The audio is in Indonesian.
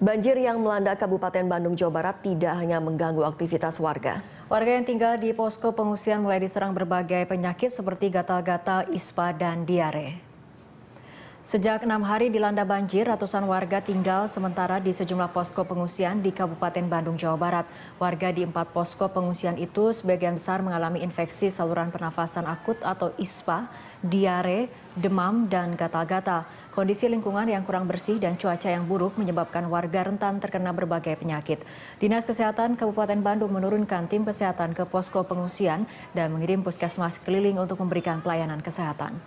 Banjir yang melanda Kabupaten Bandung, Jawa Barat tidak hanya mengganggu aktivitas warga. Warga yang tinggal di posko pengungsian mulai diserang berbagai penyakit seperti gatal-gatal, ispa, dan diare. Sejak enam hari dilanda banjir, ratusan warga tinggal sementara di sejumlah posko pengungsian di Kabupaten Bandung, Jawa Barat. Warga di empat posko pengungsian itu sebagian besar mengalami infeksi saluran pernafasan akut atau ISPA, diare, demam, dan gatal-gatal. Kondisi lingkungan yang kurang bersih dan cuaca yang buruk menyebabkan warga rentan terkena berbagai penyakit. Dinas Kesehatan Kabupaten Bandung menurunkan tim kesehatan ke posko pengungsian dan mengirim puskesmas keliling untuk memberikan pelayanan kesehatan.